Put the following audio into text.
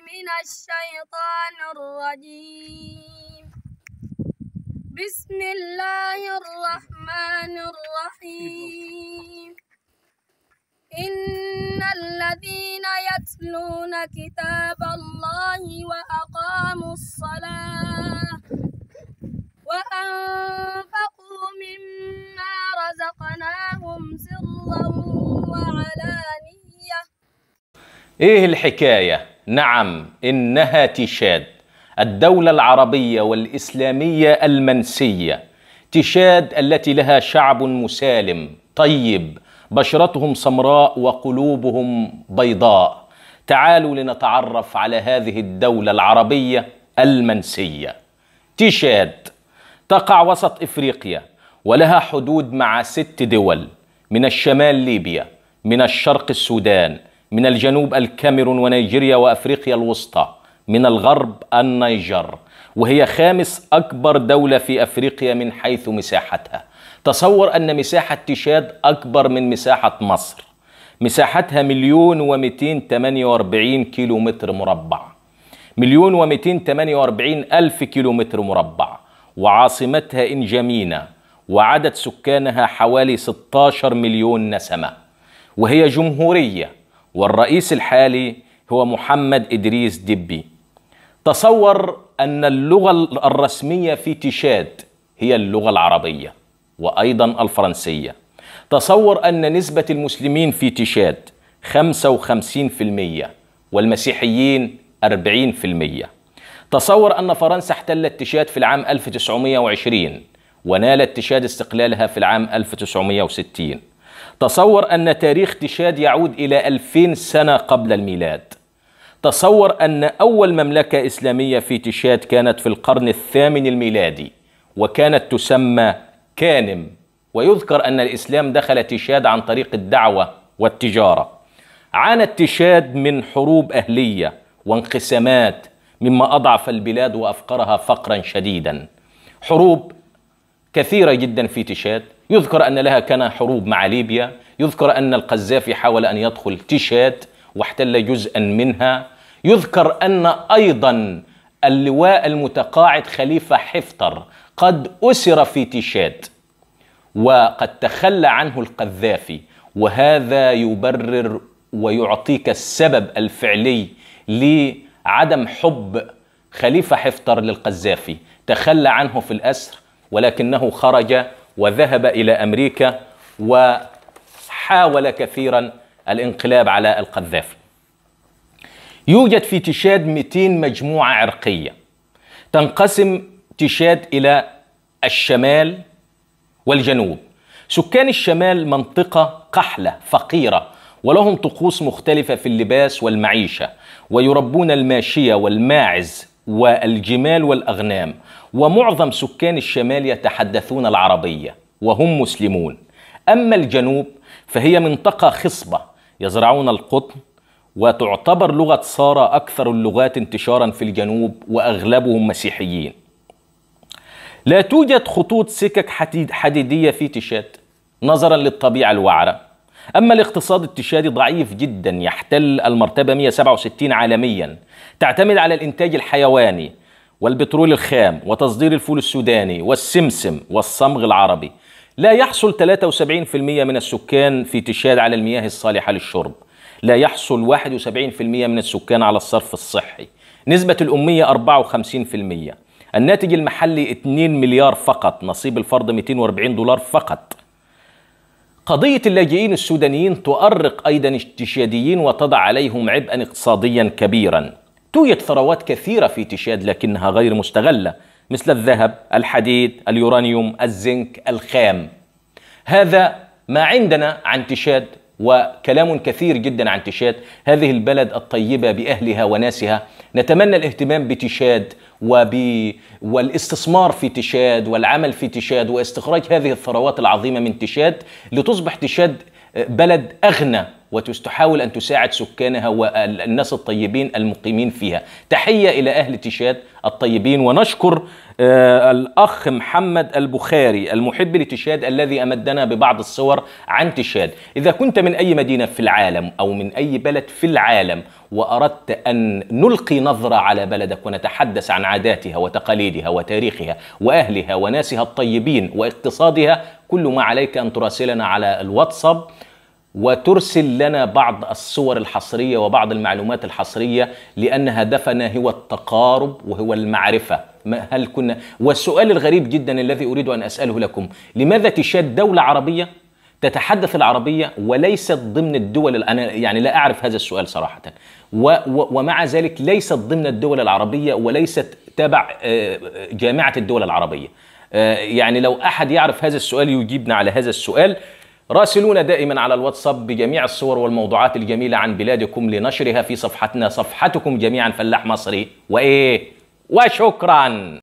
من الشيطان الرجيم بسم الله الرحمن الرحيم إن الذين يتلون كتاب الله وأقاموا الصلاة وأنفقوا مما رزقناهم سرا وعلانية إيه الحكاية؟ نعم إنها تشاد الدولة العربية والإسلامية المنسية تشاد التي لها شعب مسالم طيب بشرتهم سمراء وقلوبهم بيضاء تعالوا لنتعرف على هذه الدولة العربية المنسية تشاد تقع وسط إفريقيا ولها حدود مع ست دول من الشمال ليبيا من الشرق السودان من الجنوب الكاميرون ونيجيريا وافريقيا الوسطى من الغرب النيجر وهي خامس اكبر دوله في افريقيا من حيث مساحتها تصور ان مساحه تشاد اكبر من مساحه مصر مساحتها مليون ومئتين تمانية واربعين كيلو متر مربع مليون ومئتين تمانية واربعين ألف كيلو متر مربع وعاصمتها إنجامينا وعدد سكانها حوالي 16 مليون نسمة وهي جمهورية والرئيس الحالي هو محمد إدريس دبي تصور أن اللغة الرسمية في تشاد هي اللغة العربية وأيضا الفرنسية تصور أن نسبة المسلمين في تشاد 55% والمسيحيين 40% تصور أن فرنسا احتلت تشاد في العام 1920 ونالت تشاد استقلالها في العام 1960 تصور أن تاريخ تشاد يعود إلى 2000 سنة قبل الميلاد تصور أن أول مملكة إسلامية في تشاد كانت في القرن الثامن الميلادي وكانت تسمى كانم ويذكر أن الإسلام دخل تشاد عن طريق الدعوة والتجارة عانت تشاد من حروب أهلية وانقسامات مما أضعف البلاد وأفقرها فقرا شديدا حروب كثيرة جدا في تشاد يذكر أن لها كان حروب مع ليبيا يذكر أن القذافي حاول أن يدخل تشاد واحتل جزءا منها يذكر أن أيضا اللواء المتقاعد خليفة حفتر قد أسر في تشاد وقد تخلى عنه القذافي وهذا يبرر ويعطيك السبب الفعلي لعدم حب خليفة حفتر للقذافي تخلى عنه في الأسر ولكنه خرج وذهب إلى أمريكا وحاول كثيرا الانقلاب على القذافي يوجد في تشاد 200 مجموعة عرقية تنقسم تشاد إلى الشمال والجنوب سكان الشمال منطقة قحلة فقيرة ولهم طقوس مختلفة في اللباس والمعيشة ويربون الماشية والماعز والجمال والأغنام ومعظم سكان الشمال يتحدثون العربية وهم مسلمون أما الجنوب فهي منطقة خصبة يزرعون القطن وتعتبر لغة سارة أكثر اللغات انتشارا في الجنوب وأغلبهم مسيحيين لا توجد خطوط سكك حديدية في تشاد نظرا للطبيعة الوعرة أما الاقتصاد التشادي ضعيف جدا يحتل المرتبة 167 عالميا تعتمد على الإنتاج الحيواني والبترول الخام وتصدير الفول السوداني والسمسم والصمغ العربي لا يحصل 73% من السكان في تشاد على المياه الصالحة للشرب لا يحصل 71% من السكان على الصرف الصحي نسبة الأمية 54% الناتج المحلي 2 مليار فقط نصيب الفرد 240 دولار فقط قضية اللاجئين السودانيين تؤرق أيضا التشاديين وتضع عليهم عبئا اقتصاديا كبيرا توجد ثروات كثيرة في تشاد لكنها غير مستغلة مثل الذهب، الحديد، اليورانيوم، الزنك، الخام هذا ما عندنا عن تشاد وكلام كثير جدا عن تشاد هذه البلد الطيبة بأهلها وناسها نتمنى الاهتمام بتشاد وب... والاستثمار في تشاد والعمل في تشاد واستخراج هذه الثروات العظيمة من تشاد لتصبح تشاد بلد أغنى وتحاول أن تساعد سكانها والناس الطيبين المقيمين فيها تحية إلى أهل تشاد الطيبين ونشكر آه، الأخ محمد البخاري المحب لتشاد الذي أمدنا ببعض الصور عن تشاد إذا كنت من أي مدينة في العالم أو من أي بلد في العالم وأردت أن نلقي نظرة على بلدك ونتحدث عن عاداتها وتقاليدها وتاريخها وأهلها وناسها الطيبين واقتصادها كل ما عليك أن تراسلنا على الواتساب وترسل لنا بعض الصور الحصريه وبعض المعلومات الحصريه لان هدفنا هو التقارب وهو المعرفه ما هل كنا والسؤال الغريب جدا الذي اريد ان اساله لكم لماذا تشاد دوله عربيه تتحدث العربيه وليست ضمن الدول انا يعني لا اعرف هذا السؤال صراحه و و ومع ذلك ليست ضمن الدول العربيه وليست تبع آه، جامعه الدول العربيه آه، يعني لو احد يعرف هذا السؤال يجيبنا على هذا السؤال راسلونا دائما على الواتساب بجميع الصور والموضوعات الجميلة عن بلادكم لنشرها في صفحتنا صفحتكم جميعا فلاح مصري وإيه وشكرا